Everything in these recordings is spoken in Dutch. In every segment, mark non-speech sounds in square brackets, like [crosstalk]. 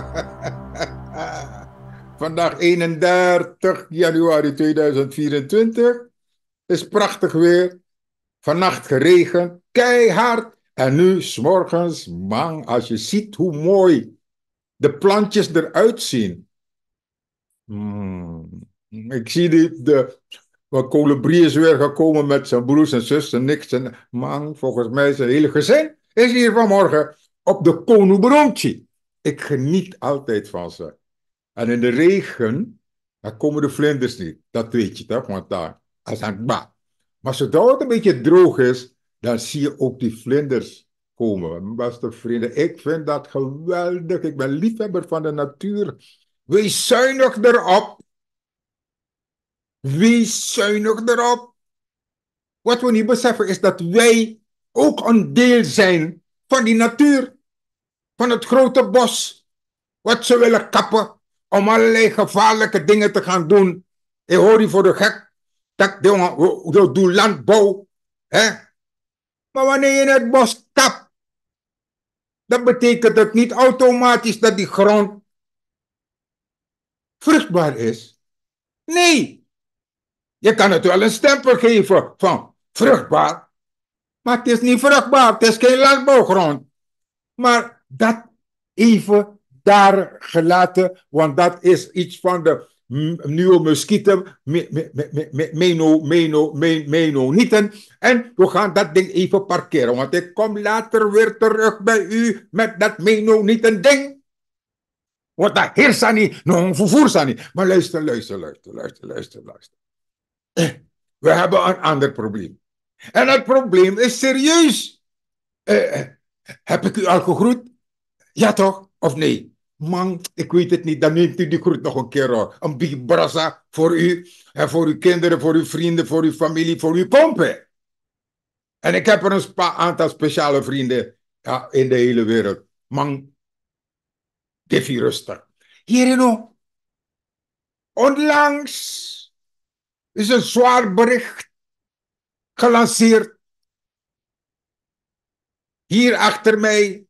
[laughs] Vandaag 31 januari 2024. Is prachtig weer. Vannacht geregend, keihard. En nu s'morgens, man, als je ziet hoe mooi de plantjes eruit zien. Hmm. Ik zie die, de, de kolibrie is weer gekomen met zijn broers en zussen, niks. En man, volgens mij zijn hele gezin is hier vanmorgen op de Konubrontje. Ik geniet altijd van ze. En in de regen, dan komen de vlinders niet. Dat weet je toch, want daar is het ba. Maar zodra het een beetje droog is, dan zie je ook die vlinders komen. beste vrienden, ik vind dat geweldig. Ik ben liefhebber van de natuur. Wees zuinig erop. zijn zuinig erop. Wat we niet beseffen is dat wij ook een deel zijn van die natuur van het grote bos. Wat ze willen kappen om allerlei gevaarlijke dingen te gaan doen. Ik hoor die voor de gek. Dat doen landbouw. Hè? Maar wanneer je het bos kapt, dan betekent dat niet automatisch dat die grond vruchtbaar is. Nee, je kan het wel een stempel geven van vruchtbaar, maar het is niet vruchtbaar, het is geen landbouwgrond. Maar dat even daar gelaten, want dat is iets van de nieuwe muskieten, nieten. En we gaan dat ding even parkeren, want ik kom later weer terug bij u met dat menonieten ding. Want daar heerst niet, nog vervoer niet. Maar luister, luister, luister, luister, luister, luister. Eh, we hebben een ander probleem. En dat probleem is serieus. Eh, eh, heb ik u al gegroet? Ja toch? Of nee? Man, ik weet het niet. Dan neemt u die groet nog een keer hoor. Een big brassa voor u, en voor uw kinderen, voor uw vrienden, voor uw familie, voor uw pompen. En ik heb er een aantal speciale vrienden ja, in de hele wereld. Man, Diffie rustig. Hierin ook. Onlangs is een zwaar bericht gelanceerd. Hier achter mij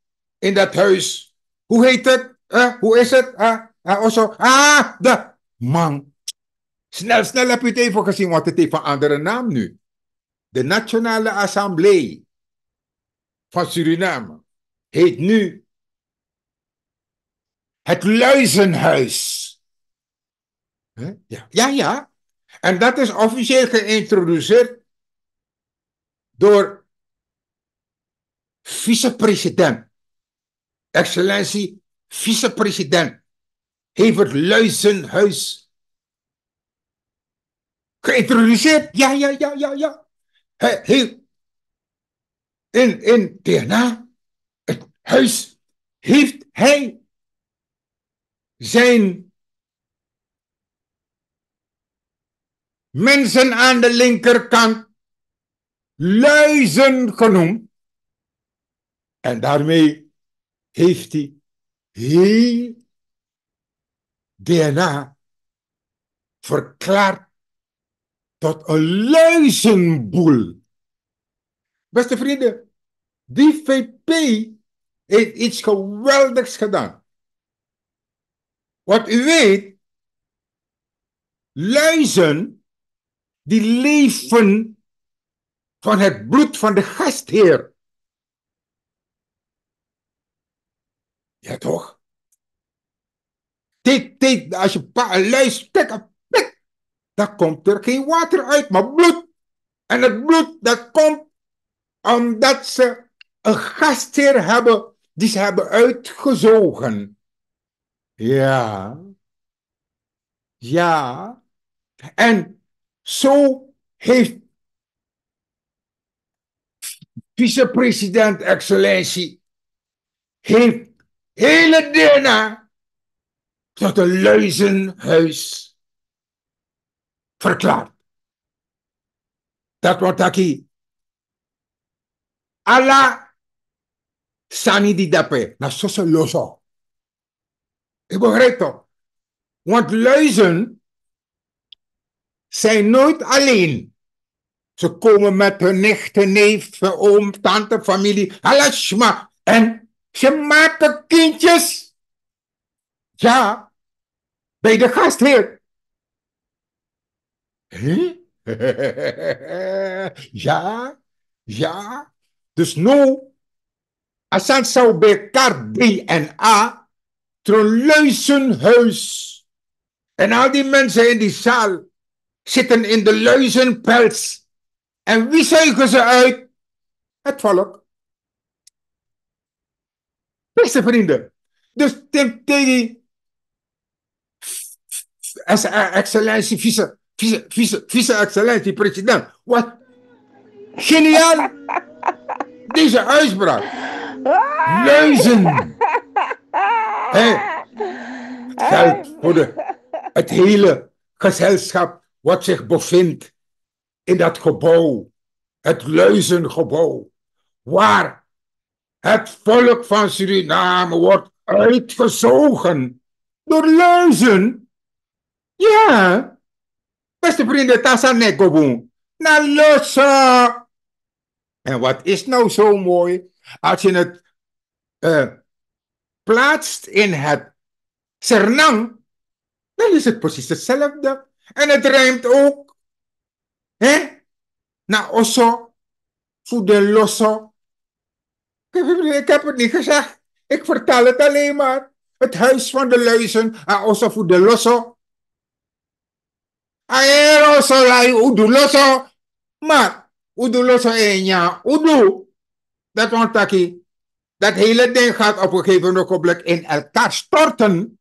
in dat huis. Hoe heet het? Hoe is het? Ah, ah, de man. Snel, snel heb je het even gezien, want het heeft een andere naam nu. De Nationale Assemblée van Suriname heet nu het Luizenhuis. Ja. ja, ja. En dat is officieel geïntroduceerd door vicepresident excellentie, vicepresident het Luizenhuis geïntroduceerd. Ja, ja, ja, ja, ja. Hij heeft in, in DNA, het huis, heeft hij zijn mensen aan de linkerkant luizen genoemd. En daarmee heeft hij heel DNA verklaard tot een luizenboel. Beste vrienden, die VP heeft iets geweldigs gedaan. Wat u weet, luizen die leven van het bloed van de gastheer. Ja, toch? Dit, dit, als je een lijst dan komt er geen water uit, maar bloed. En het bloed, dat komt omdat ze een gastheer hebben die ze hebben uitgezogen. Ja. Ja. En zo heeft vicepresident excellentie heeft hele DNA tot een luizenhuis verklaard. Dat wordt aquí. Allah sani di dape, na sosse lozo. Ik begrijp toch? Want luizen zijn nooit alleen. Ze komen met hun nichten, neef, oom, tante, familie, halashma en ze maken kindjes. Ja, bij de gastheer. Hé? [laughs] ja, ja. Dus nu, Assan zou bij elkaar DNA huis. En al die mensen in die zaal zitten in de luizenpels. En wie zuigen ze uit? Het volk vrienden. Dus tegen te, excellentie, vice, vice, vice, vice excellentie, president. Wat geniaal deze uitspraak. Leuzen. Hey, geldt voor de, het hele gezelschap wat zich bevindt in dat gebouw. Het leuzengebouw. Waar het volk van Suriname wordt uitgezogen door luizen. Ja, beste vrienden, Tassanekobun. Na losse. En wat is nou zo mooi als je het eh, plaatst in het Sernang, dan is het precies hetzelfde. En het rijmt ook. Hè? Na osso, voor de losso. [laughs] Ik heb het niet gezegd. Ik vertel het alleen maar. Het huis van de luizen en also voor de losso. Aero solai udu losso. Maar udu losso en ja, udu. Dat want Dat hele ding gaat op een gegeven ogenblik in elkaar storten.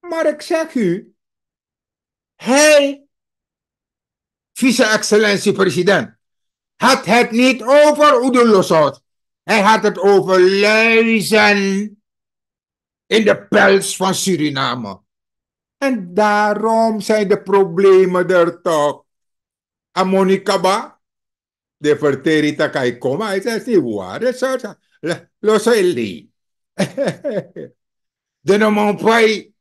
Maar ik zeg u, hij, vice-excellentie-president, had het niet over udu losso. Hij had het over luizen in de pels van Suriname. En daarom zijn de problemen er toch. Amonikaba, de verterita kai koma, hij zegt niet waar, dat is Los Eli. De nomonpai,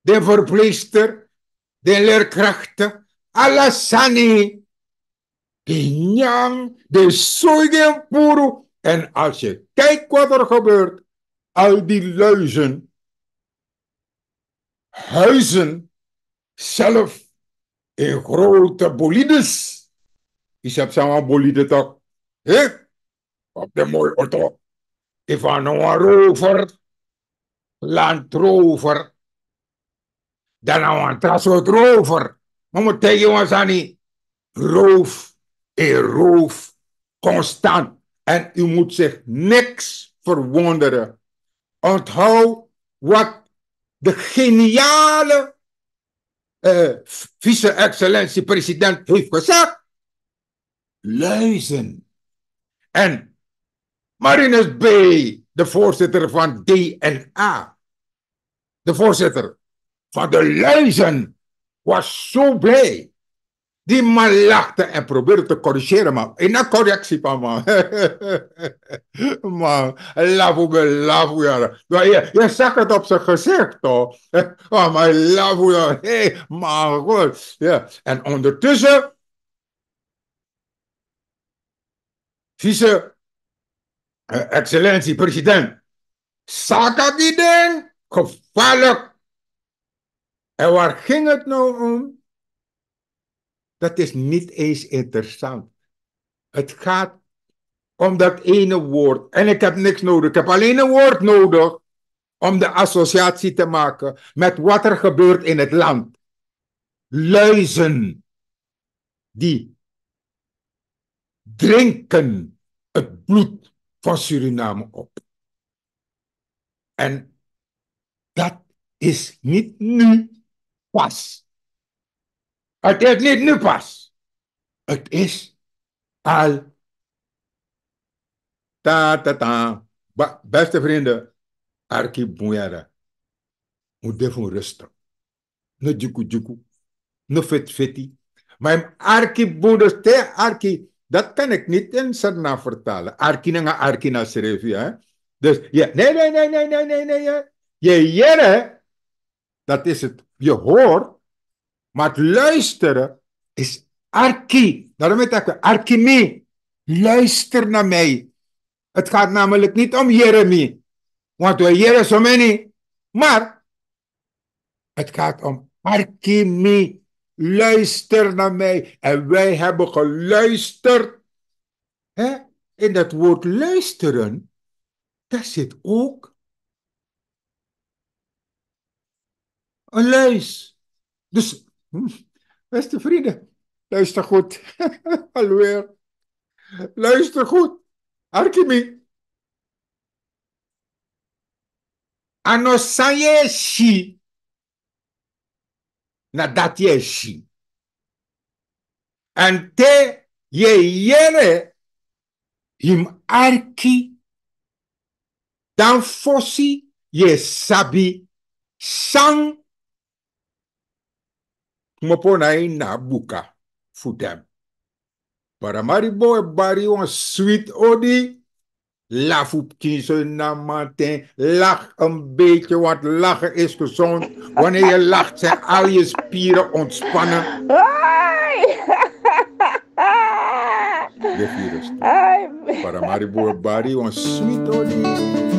de verpleester, de leerkrachten, alle sani. De nyang, de en als je kijkt wat er gebeurt, al die luizen, huizen zelf in grote bolides. Ik heb zo'n bolide toch? Hé? Op de mooie auto. Ik van een rover, Land Rover. Dan nou een trassoort rover. Maar moet tegen jongens aan die roof en roof constant. En u moet zich niks verwonderen. Onthoud wat de geniale eh, vice-excellentie-president heeft gezegd. Luizen. En Marinus B., de voorzitter van DNA, de voorzitter van de luizen, was zo blij die man lachte en probeerde te corrigeren, maar in een correctie van man. man, lafuge, lafuge. Je, je zag het op zijn gezicht, toch? [laughs] Oh, maar lafuge, hey, man, goed. Ja. En ondertussen... Vice uh, eh, excellentie, president. Zak die ding, gevaarlijk. En waar ging het nou om? Dat is niet eens interessant. Het gaat om dat ene woord. En ik heb niks nodig. Ik heb alleen een woord nodig om de associatie te maken met wat er gebeurt in het land. Luizen die drinken het bloed van Suriname op. En dat is niet nu pas. Het is niet nu pas. Het is al. Ta ta ta. beste vrienden, Arki Bouyara. Moet even rusten. Nu juku juku. Ne vet veti. Maar Arki Boeders, te Arki, dat kan ik niet in Sarna vertalen. Arki na Arki na Dus ja, nee, nee, nee, nee, nee, nee, nee. Je jere, dat is het. Je hoort maar het luisteren is arki. Daarom heet ik arkimi. Luister naar mij. Het gaat namelijk niet om Jeremie. Want we jeren zo many. Maar het gaat om Arkimie. Luister naar mij. En wij hebben geluisterd. Hè? In dat woord luisteren, daar zit ook een luis. Dus Hm. Beste vriende, luister goed. Hallo [laughs] weer. Luister goed. Arkimi. Anosayeshi. Nadatyeshi. En te je jere him arki dan fossi je sabi sang na buka futem. Paramaribo e bari on sweet odi. Laf op kiezen na matin. Lach een beetje, wat lachen is gezond. Wanneer je lacht zijn al je spieren ontspannen. De virus. Paramaribo e bari on sweet odi.